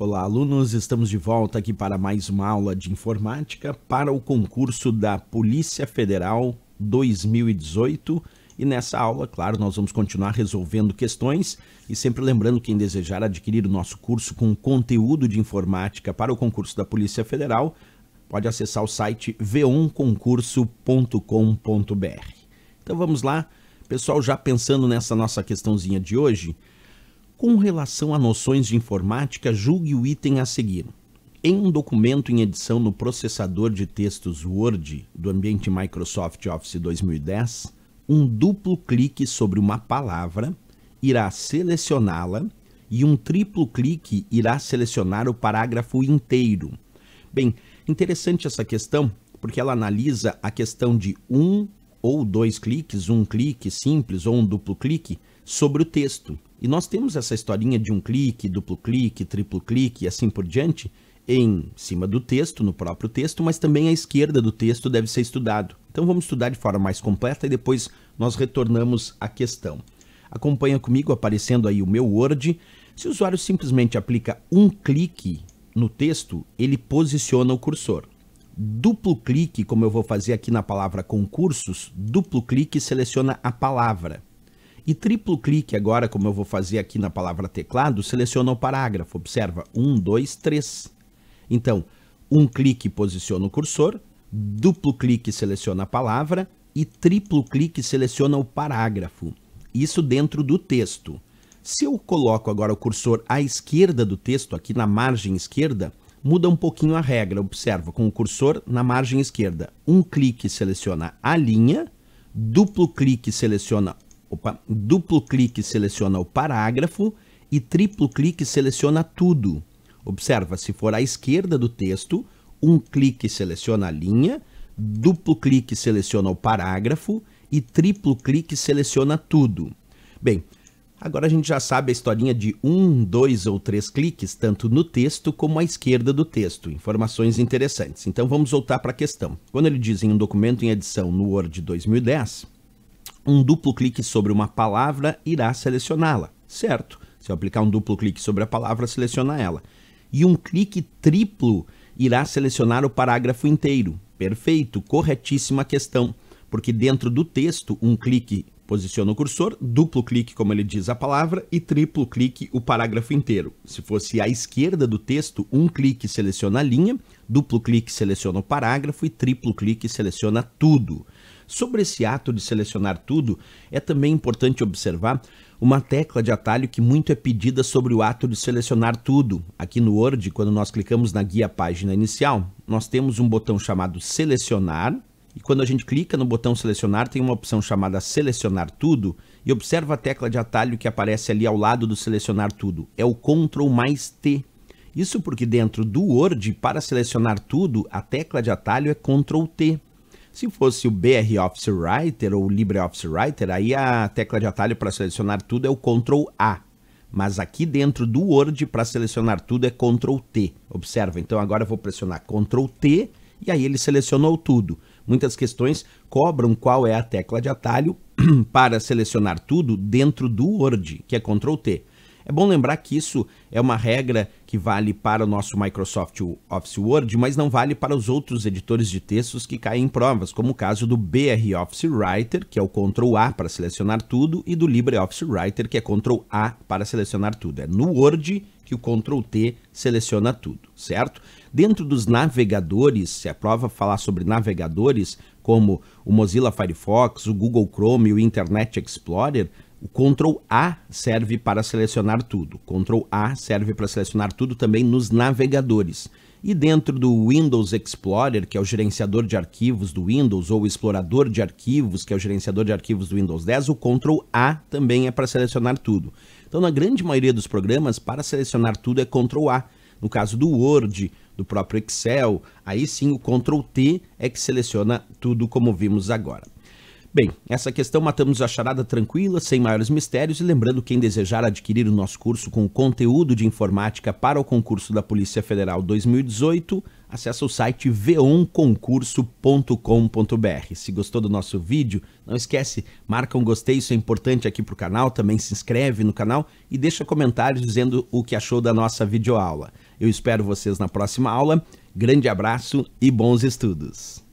Olá, alunos! Estamos de volta aqui para mais uma aula de informática para o concurso da Polícia Federal 2018. E nessa aula, claro, nós vamos continuar resolvendo questões e sempre lembrando quem desejar adquirir o nosso curso com conteúdo de informática para o concurso da Polícia Federal, pode acessar o site v1concurso.com.br. Então vamos lá, pessoal, já pensando nessa nossa questãozinha de hoje, com relação a noções de informática, julgue o item a seguir. Em um documento em edição no processador de textos Word do ambiente Microsoft Office 2010, um duplo clique sobre uma palavra irá selecioná-la e um triplo clique irá selecionar o parágrafo inteiro. Bem, interessante essa questão porque ela analisa a questão de um ou dois cliques, um clique simples ou um duplo clique sobre o texto. E nós temos essa historinha de um clique, duplo clique, triplo clique e assim por diante em cima do texto, no próprio texto, mas também a esquerda do texto deve ser estudado. Então vamos estudar de forma mais completa e depois nós retornamos à questão. Acompanha comigo aparecendo aí o meu Word. Se o usuário simplesmente aplica um clique no texto, ele posiciona o cursor. Duplo clique, como eu vou fazer aqui na palavra concursos, duplo clique seleciona a palavra. E triplo clique agora, como eu vou fazer aqui na palavra teclado, seleciona o parágrafo. Observa, 1, 2, 3. Então, um clique posiciona o cursor, duplo clique seleciona a palavra e triplo clique seleciona o parágrafo. Isso dentro do texto. Se eu coloco agora o cursor à esquerda do texto, aqui na margem esquerda, muda um pouquinho a regra. Observa, com o cursor na margem esquerda, um clique seleciona a linha, duplo clique seleciona opa, duplo clique seleciona o parágrafo e triplo clique seleciona tudo. Observa, se for à esquerda do texto, um clique seleciona a linha, duplo clique seleciona o parágrafo e triplo clique seleciona tudo. Bem, agora a gente já sabe a historinha de um, dois ou três cliques, tanto no texto como à esquerda do texto. Informações interessantes. Então vamos voltar para a questão. Quando ele diz em um documento em edição no Word 2010, um duplo clique sobre uma palavra irá selecioná-la, certo? Se eu aplicar um duplo clique sobre a palavra, seleciona ela. E um clique triplo irá selecionar o parágrafo inteiro. Perfeito, corretíssima questão, porque dentro do texto, um clique posiciona o cursor, duplo clique, como ele diz a palavra, e triplo clique o parágrafo inteiro. Se fosse à esquerda do texto, um clique seleciona a linha, duplo clique seleciona o parágrafo e triplo clique seleciona tudo. Sobre esse ato de selecionar tudo, é também importante observar uma tecla de atalho que muito é pedida sobre o ato de selecionar tudo. Aqui no Word, quando nós clicamos na guia página inicial, nós temos um botão chamado selecionar, e quando a gente clica no botão selecionar, tem uma opção chamada selecionar tudo, e observa a tecla de atalho que aparece ali ao lado do selecionar tudo, é o Ctrl mais T. Isso porque dentro do Word, para selecionar tudo, a tecla de atalho é Ctrl T. Se fosse o BR Office Writer ou LibreOffice Writer, aí a tecla de atalho para selecionar tudo é o Ctrl A. Mas aqui dentro do Word, para selecionar tudo é Ctrl T. Observa, então agora eu vou pressionar Ctrl T e aí ele selecionou tudo. Muitas questões cobram qual é a tecla de atalho para selecionar tudo dentro do Word, que é Ctrl T. É bom lembrar que isso é uma regra que vale para o nosso Microsoft Office Word, mas não vale para os outros editores de textos que caem em provas, como o caso do BR Office Writer, que é o Ctrl A para selecionar tudo, e do LibreOffice Writer, que é Ctrl A para selecionar tudo. É no Word que o Ctrl T seleciona tudo, certo? Dentro dos navegadores, se a prova falar sobre navegadores, como o Mozilla Firefox, o Google Chrome e o Internet Explorer, o Ctrl A serve para selecionar tudo. Ctrl A serve para selecionar tudo também nos navegadores. E dentro do Windows Explorer, que é o gerenciador de arquivos do Windows, ou o explorador de arquivos, que é o gerenciador de arquivos do Windows 10, o Ctrl A também é para selecionar tudo. Então, na grande maioria dos programas, para selecionar tudo é Ctrl A. No caso do Word, do próprio Excel, aí sim o Ctrl T é que seleciona tudo como vimos agora. Bem, essa questão matamos a charada tranquila, sem maiores mistérios, e lembrando quem desejar adquirir o nosso curso com conteúdo de informática para o concurso da Polícia Federal 2018, acessa o site v1concurso.com.br. Se gostou do nosso vídeo, não esquece, marca um gostei, isso é importante aqui para o canal, também se inscreve no canal e deixa comentários dizendo o que achou da nossa videoaula. Eu espero vocês na próxima aula, grande abraço e bons estudos!